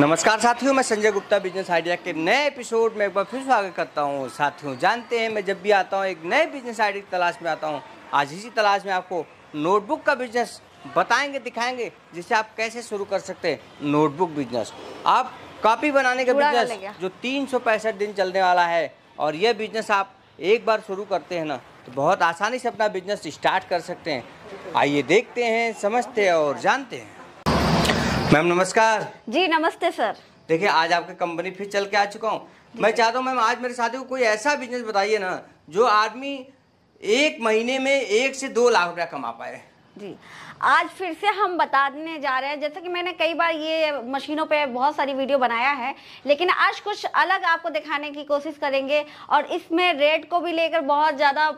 नमस्कार साथियों मैं संजय गुप्ता बिजनेस आइडिया के नए एपिसोड में एक बार फिर स्वागत करता हूँ साथियों जानते हैं मैं जब भी आता हूँ एक नए बिजनेस आइडिया की तलाश में आता हूँ आज इसी तलाश में आपको नोटबुक का बिजनेस बताएंगे दिखाएंगे जिसे आप कैसे शुरू कर सकते हैं नोटबुक बिजनेस आप कॉपी बनाने का बिजनेस जो तीन दिन चलने वाला है और यह बिजनेस आप एक बार शुरू करते हैं ना तो बहुत आसानी से अपना बिजनेस स्टार्ट कर सकते हैं आइए देखते हैं समझते हैं और जानते हैं मैम नमस्कार जी नमस्ते सर देखिए आज आपकी कंपनी फिर चल के आ चुका हूँ मैं चाहता हूँ मैम आज मेरे साथी को कोई ऐसा बिजनेस बताइए ना जो आदमी एक महीने में एक से दो लाख रुपया कमा पाए जी आज फिर से हम बताने जा रहे हैं जैसे कि मैंने कई बार ये मशीनों पे बहुत सारी वीडियो बनाया है लेकिन आज कुछ अलग आपको दिखाने की कोशिश करेंगे और इसमें रेट को भी लेकर बहुत ज़्यादा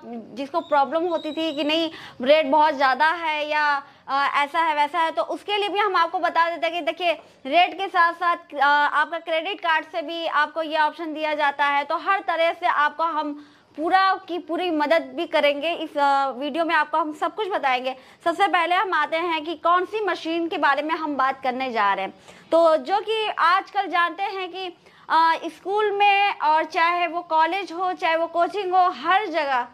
जिसको प्रॉब्लम होती थी कि नहीं रेट बहुत ज़्यादा है या आ, ऐसा है वैसा है तो उसके लिए भी हम आपको बता देते हैं कि देखिए रेट के साथ साथ आ, आपका क्रेडिट कार्ड से भी आपको ये ऑप्शन दिया जाता है तो हर तरह से आपको हम पूरा की पूरी मदद भी करेंगे इस वीडियो में आपको हम सब कुछ बताएंगे सबसे पहले हम आते हैं कि कौन सी मशीन के बारे में हम बात करने जा रहे हैं तो जो कि आजकल जानते हैं कि स्कूल में और चाहे वो कॉलेज हो चाहे वो कोचिंग हो हर जगह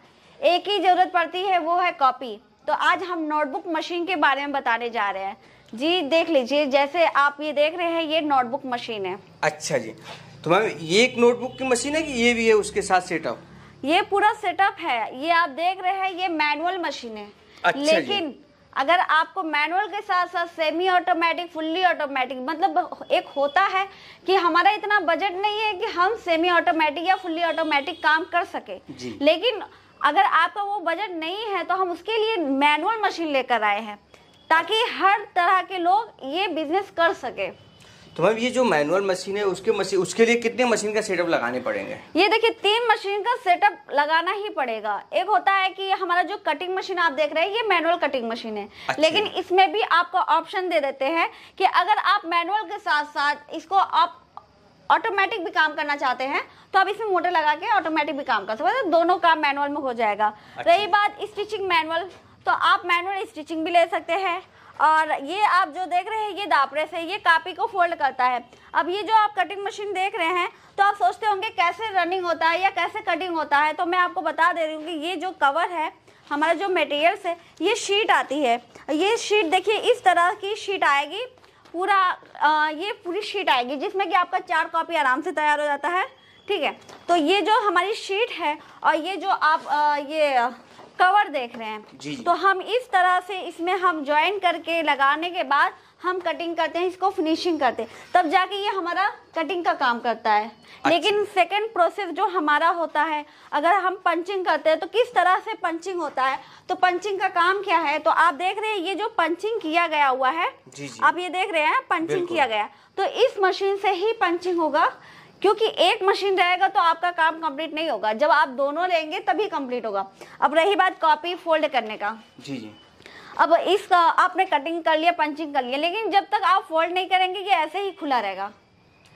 एक ही ज़रूरत पड़ती है वो है कॉपी तो आज हम नोटबुक मशीन के बारे में बताने जा रहे हैं जी देख लीजिए जैसे आप ये देख रहे हैं ये नोटबुक मशीन है अच्छा जी तो मैम ये एक नोटबुक की मशीन है कि ये भी है उसके साथ सेटअप ये पूरा सेटअप है ये आप देख रहे हैं ये मैनुअल मशीन है अच्छा लेकिन अगर आपको मैनुअल के साथ साथ सेमी ऑटोमेटिक फुल्ली ऑटोमेटिक मतलब एक होता है कि हमारा इतना बजट नहीं है कि हम सेमी ऑटोमेटिक या फुल्ली ऑटोमेटिक काम कर सके लेकिन अगर आपका वो बजट नहीं है तो हम उसके लिए मैनुअल मशीन लेकर आए हैं ताकि हर तरह के लोग ये बिजनेस कर सके तो मैम ये जो मैनुअल मशीन है उसके मशीन उसके लिए कितने मशीन का सेटअप लगाने पड़ेंगे ये देखिए तीन मशीन का सेटअप लगाना ही पड़ेगा एक होता है कि हमारा जो कटिंग मशीन आप देख रहे हैं ये मैनुअल कटिंग मशीन है अच्छा। लेकिन इसमें भी आपको ऑप्शन दे देते हैं कि अगर आप मैनुअल के साथ साथ इसको आप ऑटोमेटिक भी काम करना चाहते हैं तो आप इसमें मोटर लगा के ऑटोमेटिक भी काम कर सकते तो दोनों काम मैनुअल में हो जाएगा अच्छा। रही बात स्टिचिंग मैनुअल तो आप मैनुअल स्टिचिंग भी ले सकते हैं और ये आप जो देख रहे हैं ये दापड़े से ये कापी को फोल्ड करता है अब ये जो आप कटिंग मशीन देख रहे हैं तो आप सोचते होंगे कैसे रनिंग होता है या कैसे कटिंग होता है तो मैं आपको बता दे रही हूँ कि ये जो कवर है हमारा जो मटेरियल्स है ये शीट आती है ये शीट देखिए इस तरह की शीट आएगी पूरा आ, ये पूरी शीट आएगी जिसमें कि आपका चार कॉपी आराम से तैयार हो जाता है ठीक है तो ये जो हमारी शीट है और ये जो आप आ, ये कवर देख रहे हैं जी तो हम इस तरह से इसमें हम ज्वाइन करके लगाने के बाद हम कटिंग करते हैं इसको फिनिशिंग करते हैं तब जाके ये हमारा कटिंग का काम करता है अच्छा। लेकिन सेकंड प्रोसेस जो हमारा होता है अगर हम पंचिंग करते हैं तो किस तरह से पंचिंग होता है तो पंचिंग का काम क्या है तो आप देख रहे हैं ये जो पंचिंग किया गया हुआ है जी जी। आप ये देख रहे हैं पंचिंग किया गया तो इस मशीन से ही पंचिंग होगा क्योंकि एक मशीन रहेगा तो आपका काम कंप्लीट नहीं होगा जब आप दोनों लेंगे तभी कंप्लीट होगा अब रही बात कॉपी फोल्ड करने का जी जी अब इसका आपने कटिंग कर लिया पंचिंग कर लिया लेकिन जब तक आप फोल्ड नहीं करेंगे कि ऐसे ही खुला रहेगा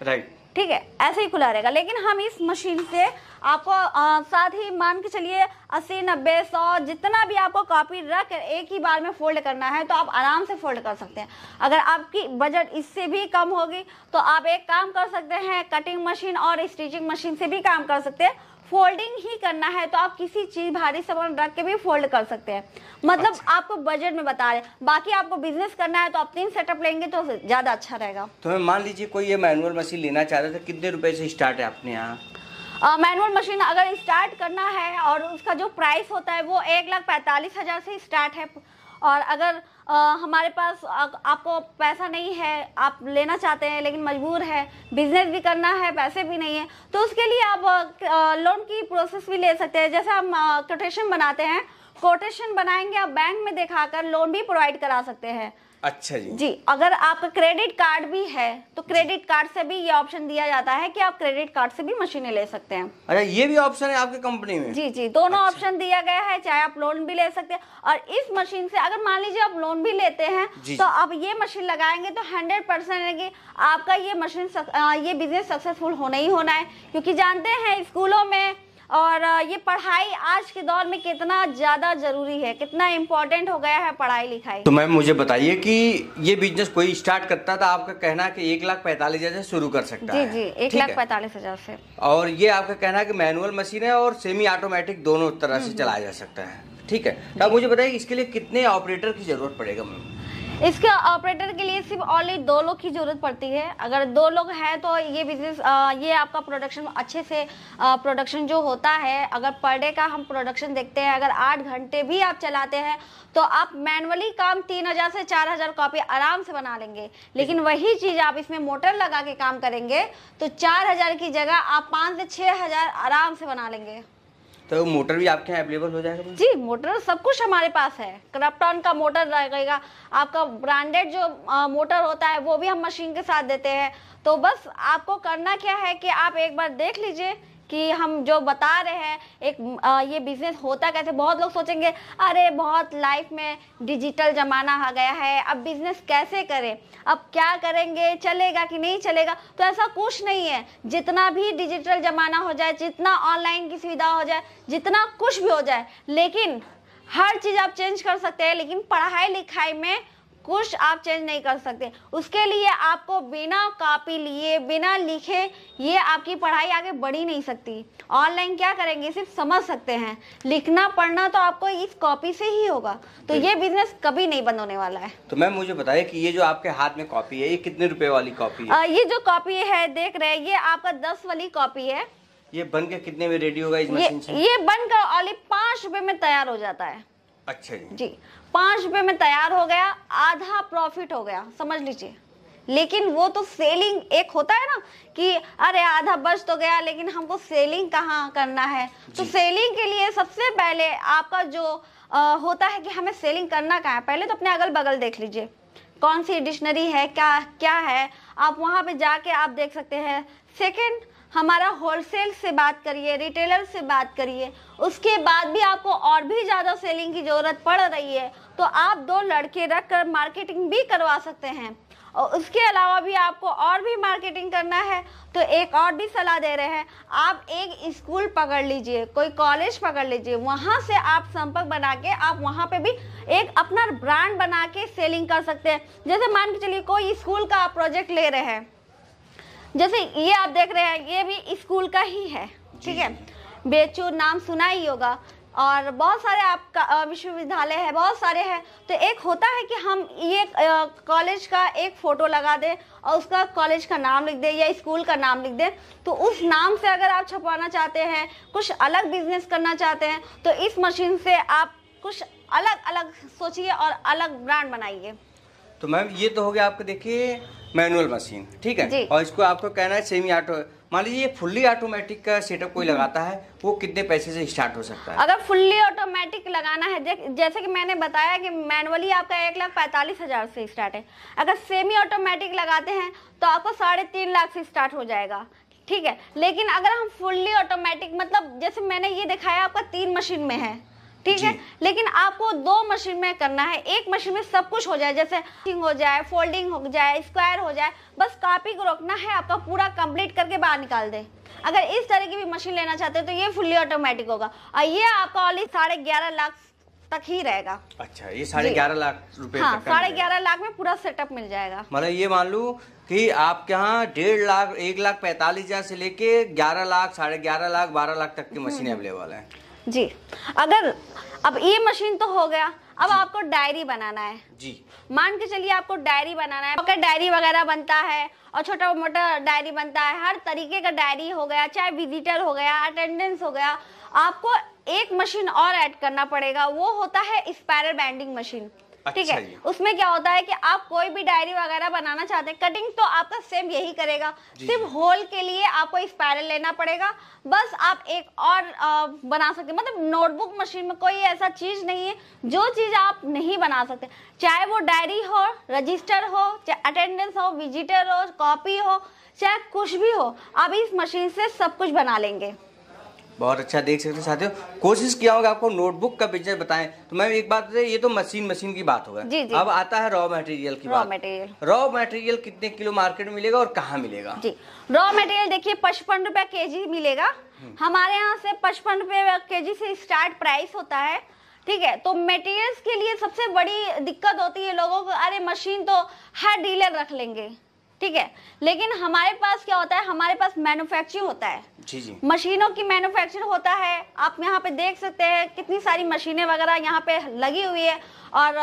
राइट ठीक है ऐसे ही खुला रहेगा लेकिन हम इस मशीन से आपको आ, साथ ही मान के चलिए अस्सी नब्बे सौ जितना भी आपको कॉपी रख कर एक ही बार में फोल्ड करना है तो आप आराम से फोल्ड कर सकते हैं अगर आपकी बजट इससे भी कम होगी तो आप एक काम कर सकते हैं कटिंग मशीन और स्टिचिंग मशीन से भी काम कर सकते हैं फोल्डिंग ही करना है तो आप किसी चीज भारी सामान रख के भी फोल्ड कर सकते हैं मतलब अच्छा। आपको बजट में बता रहे बाकी आपको बिजनेस करना है तो आप तीन सेटअप लेंगे तो ज्यादा अच्छा रहेगा तो मान लीजिए कोई ये मैनुअल मशीन लेना चाह रहा था तो कितने रुपए से स्टार्ट है आपने यहाँ मैनुअल मशीन अगर स्टार्ट करना है और उसका जो प्राइस होता है वो एक लाख पैंतालीस हजार से स्टार्ट है और अगर आ, हमारे पास आ, आपको पैसा नहीं है आप लेना चाहते हैं लेकिन मजबूर है बिजनेस भी करना है पैसे भी नहीं है तो उसके लिए आप लोन की प्रोसेस भी ले सकते हैं जैसे हम कोटेशन बनाते हैं कोटेशन बनाएंगे आप बैंक में दिखाकर लोन भी प्रोवाइड करा सकते हैं अच्छा जी जी अगर आपका क्रेडिट कार्ड भी है तो क्रेडिट कार्ड से भी ये ऑप्शन दिया जाता है कि आप क्रेडिट कार्ड से भी मशीनें ले सकते हैं अच्छा ये भी ऑप्शन है आपकी कंपनी में जी जी दोनों ऑप्शन अच्छा। दिया गया है चाहे आप लोन भी ले सकते हैं और इस मशीन से अगर मान लीजिए आप लोन भी लेते हैं तो आप ये मशीन लगाएंगे तो हंड्रेड परसेंट आपका ये मशीन ये बिजनेस सक्सेसफुल होना ही होना है क्योंकि जानते हैं स्कूलों में और ये पढ़ाई आज के दौर में कितना ज़्यादा ज़रूरी है कितना इम्पोर्टेंट हो गया है पढ़ाई लिखाई तो मैम मुझे बताइए कि ये बिजनेस कोई स्टार्ट करता था आपका कहना कि एक लाख पैंतालीस हज़ार से शुरू कर सकता जी, है जी जी एक लाख पैंतालीस हज़ार से और ये आपका कहना है कि मैनुअल मशीन है और सेमी ऑटोमेटिक दोनों तरह से हम्म, हम्म। चलाया जा सकता है ठीक है अब मुझे बताइए इसके लिए कितने ऑपरेटर की जरूरत पड़ेगा मैम इसके ऑपरेटर के लिए सिर्फ ऑनली दो लोग की ज़रूरत पड़ती है अगर दो लोग हैं तो ये बिजनेस ये आपका प्रोडक्शन अच्छे से प्रोडक्शन जो होता है अगर पर डे का हम प्रोडक्शन देखते हैं अगर आठ घंटे भी आप चलाते हैं तो आप मैनुअली काम तीन हज़ार से चार हज़ार कॉपी आराम से बना लेंगे लेकिन वही चीज़ आप इसमें मोटर लगा के काम करेंगे तो चार हज़ार की जगह आप पाँच से छः हज़ार आराम से बना लेंगे तो मोटर भी आपके यहाँ अवेलेबल हो जाएगा जी मोटर सब कुछ हमारे पास है क्रप्टॉन का मोटर रहेगा आपका ब्रांडेड जो आ, मोटर होता है वो भी हम मशीन के साथ देते हैं तो बस आपको करना क्या है कि आप एक बार देख लीजिए कि हम जो बता रहे हैं एक आ, ये बिजनेस होता कैसे बहुत लोग सोचेंगे अरे बहुत लाइफ में डिजिटल ज़माना आ गया है अब बिजनेस कैसे करें अब क्या करेंगे चलेगा कि नहीं चलेगा तो ऐसा कुछ नहीं है जितना भी डिजिटल ज़माना हो जाए जितना ऑनलाइन की सुविधा हो जाए जितना कुछ भी हो जाए लेकिन हर चीज़ आप चेंज कर सकते हैं लेकिन पढ़ाई लिखाई में कुछ आप चेंज नहीं कर सकते उसके लिए आपको बिना कॉपी लिए बिना लिखे ये आपकी पढ़ाई आगे बढ़ी नहीं सकती ऑनलाइन क्या करेंगे सिर्फ समझ सकते हैं लिखना पढ़ना तो आपको इस कॉपी से ही होगा तो ये बिजनेस कभी नहीं बंद होने वाला है तो मैम मुझे बताइए कि ये जो आपके हाथ में कॉपी है ये कितने रुपए वाली कॉपी है ये जो कॉपी है देख रहे ये आपका दस वाली कॉपी है ये बन के कितने में रेडी होगा इस मशीन से ये बन कर पांच रुपए में तैयार हो जाता है अच्छा जी जी पाँच रुपये में तैयार हो गया आधा प्रॉफिट हो गया समझ लीजिए लेकिन वो तो सेलिंग एक होता है ना कि अरे आधा बच तो गया लेकिन हमको सेलिंग कहाँ करना है तो सेलिंग के लिए सबसे पहले आपका जो आ, होता है कि हमें सेलिंग करना कहाँ है पहले तो अपने अगल बगल देख लीजिए कौन सी डिक्शनरी है क्या क्या है आप वहाँ पे जाके आप देख सकते हैं सेकंड हमारा होलसेल से बात करिए रिटेलर से बात करिए उसके बाद भी आपको और भी ज़्यादा सेलिंग की ज़रूरत पड़ रही है तो आप दो लड़के रख कर मार्केटिंग भी करवा सकते हैं और उसके अलावा भी आपको और भी मार्केटिंग करना है तो एक और भी सलाह दे रहे हैं आप एक स्कूल पकड़ लीजिए कोई कॉलेज पकड़ लीजिए वहाँ से आप संपर्क बना के आप वहाँ पे भी एक अपना ब्रांड बना के सेलिंग कर सकते हैं जैसे मान के चलिए कोई स्कूल का आप प्रोजेक्ट ले रहे हैं जैसे ये आप देख रहे हैं ये भी स्कूल का ही है ठीक है बेचू नाम सुना ही होगा और बहुत सारे आपका विश्वविद्यालय है बहुत सारे हैं तो एक होता है कि हम ये कॉलेज का एक फ़ोटो लगा दें और उसका कॉलेज का नाम लिख दें या स्कूल का नाम लिख दें तो उस नाम से अगर आप छपवाना चाहते हैं कुछ अलग बिजनेस करना चाहते हैं तो इस मशीन से आप कुछ अलग अलग सोचिए और अलग ब्रांड बनाइए तो मैम ये तो हो गया आपको देखिए मैनुअल मशीन ठीक है और इसको आपको कहना है सेमी ऑटो मान लीजिए फुल्ली ऑटोमेटिक का सेटअप कोई लगाता है वो कितने पैसे से स्टार्ट हो सकता है अगर फुल्ली ऑटोमेटिक लगाना है जैसे कि मैंने बताया कि मैनुअली आपका एक लाख पैंतालीस हज़ार से स्टार्ट है अगर सेमी ऑटोमेटिक लगाते हैं तो आपको साढ़े तीन लाख से स्टार्ट हो जाएगा ठीक है लेकिन अगर हम फुल्ली ऑटोमेटिक मतलब जैसे मैंने ये दिखाया आपका तीन मशीन में है ठीक है लेकिन आपको दो मशीन में करना है एक मशीन में सब कुछ हो जाए जैसे हो जाए फोल्डिंग हो जाए स्क्वायर हो जाए बस कॉपी को रोकना है आपका पूरा कंप्लीट करके बाहर निकाल दे अगर इस तरह की भी मशीन लेना चाहते हैं तो ये फुल्ली ऑटोमेटिक होगा और ये आपका ऑनली साढ़े ग्यारह लाख तक ही रहेगा अच्छा ये साढ़े ग्यारह लाख रुपए हाँ, साढ़े ग्यारह लाख में पूरा सेटअप मिल जाएगा मतलब ये मान लू कि आपके यहाँ डेढ़ लाख एक लाख पैंतालीस हजार से लेके ग्यारह लाख साढ़े ग्यारह लाख बारह लाख तक की मशीन अवेलेबल है जी अगर अब ये मशीन तो हो गया अब आपको डायरी बनाना है जी मान के चलिए आपको डायरी बनाना है पॉकेट डायरी वगैरह बनता है और छोटा मोटा डायरी बनता है हर तरीके का डायरी हो गया चाहे विजिटर हो गया अटेंडेंस हो गया आपको एक मशीन और ऐड करना पड़ेगा वो होता है स्पायरल बैंडिंग मशीन अच्छा ठीक है उसमें क्या होता है कि आप कोई भी डायरी वगैरह बनाना चाहते हैं कटिंग तो आपका सेम यही करेगा सिर्फ होल के लिए आपको स्पायरल लेना पड़ेगा बस आप एक और आ, बना सकते मतलब नोटबुक मशीन में कोई ऐसा चीज नहीं है जो चीज आप नहीं बना सकते चाहे वो डायरी हो रजिस्टर हो चाहे अटेंडेंस हो विजिटर हो कॉपी हो चाहे कुछ भी हो आप इस मशीन से सब कुछ बना लेंगे बहुत अच्छा देख सकते हैं साथियों कोशिश किया होगा आपको नोटबुक का बिजनेस बताएं तो मैं एक बात ये तो मशीन मशीन की बात होगा जी, जी। अब आता है रॉ मटेरियल की रॉ मटेरियल रॉ मटेरियल कितने किलो मार्केट में मिलेगा और कहाँ मिलेगा जी रॉ मटेरियल देखिए पचपन रूपए के मिलेगा हम्म। हमारे यहाँ से पचपन रूपए के से स्टार्ट प्राइस होता है ठीक है तो मेटेरियल के लिए सबसे बड़ी दिक्कत होती है लोगों को अरे मशीन तो हर डीलर रख लेंगे ठीक है लेकिन हमारे पास क्या होता है हमारे पास मैन्युफैक्चर होता है जी जी मशीनों की मैन्युफैक्चर होता है आप यहाँ पे देख सकते हैं कितनी सारी मशीनें वगैरह यहाँ पे लगी हुई है और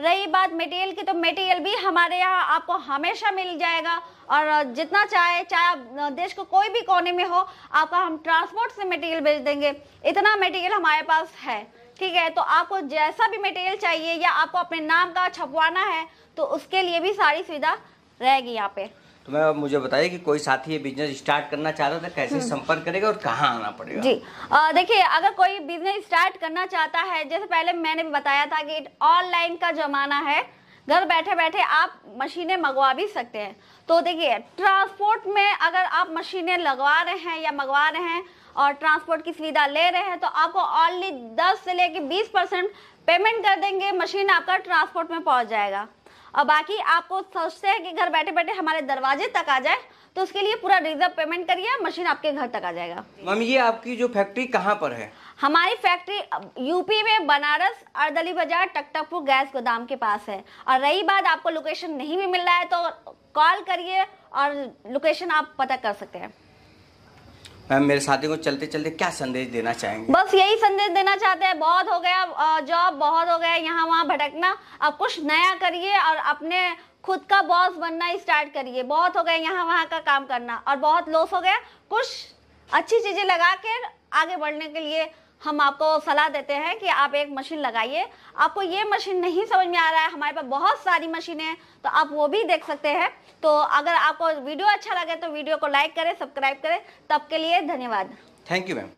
रही बात मटेरियल की तो मटेरियल भी हमारे यहाँ आपको हमेशा मिल जाएगा और जितना चाहे चाहे आप देश को कोई भी कोने में हो आपका हम ट्रांसपोर्ट से मटेरियल भेज देंगे इतना मटेरियल हमारे पास है ठीक है तो आपको जैसा भी मटेरियल चाहिए या आपको अपने नाम का छपवाना है तो उसके लिए भी सारी सुविधा रहेगी यहाँ पे तो मैं मुझे बताइए कि कोई साथी ये बिजनेस स्टार्ट करना चाहता है तो कैसे हम्म। संपर्क करेगा और कहाँ आना पड़ेगा जी देखिए अगर कोई बिजनेस स्टार्ट करना चाहता है जैसे पहले मैंने भी बताया था कि ऑनलाइन का जमाना है घर बैठे बैठे आप मशीनें मंगवा भी सकते हैं तो देखिए ट्रांसपोर्ट में अगर आप मशीनें लगवा रहे हैं या मंगवा रहे हैं और ट्रांसपोर्ट की सुविधा ले रहे हैं तो आपको ऑनली दस से लेके बीस पेमेंट कर देंगे मशीन आपका ट्रांसपोर्ट में पहुँच जाएगा और बाकी आपको सोचते हैं कि घर बैठे बैठे हमारे दरवाजे तक आ जाए तो उसके लिए पूरा रिजर्व पेमेंट करिए मशीन आपके घर तक आ जाएगा मैम ये आपकी जो फैक्ट्री कहाँ पर है हमारी फैक्ट्री यूपी में बनारस अर्दली बाजार टकटकपुर गैस गोदाम के पास है और रही बात आपको लोकेशन नहीं भी मिल रहा है तो कॉल करिए और लोकेशन आप पता कर सकते हैं मैम मेरे साथी को चलते चलते क्या संदेश देना चाहेंगे बस यही संदेश देना चाहते हैं बहुत हो गया जॉब बहुत हो गया यहाँ वहाँ भटकना अब कुछ नया करिए और अपने खुद का बॉस बनना स्टार्ट करिए बहुत हो गया यहाँ वहाँ का काम करना और बहुत लॉस हो गया कुछ अच्छी चीज़ें लगा कर आगे बढ़ने के लिए हम आपको सलाह देते हैं कि आप एक मशीन लगाइए आपको ये मशीन नहीं समझ में आ रहा है हमारे पास बहुत सारी मशीनें हैं तो आप वो भी देख सकते हैं तो अगर आपको वीडियो अच्छा लगे तो वीडियो को लाइक करें सब्सक्राइब करें तब के लिए धन्यवाद थैंक यू मैम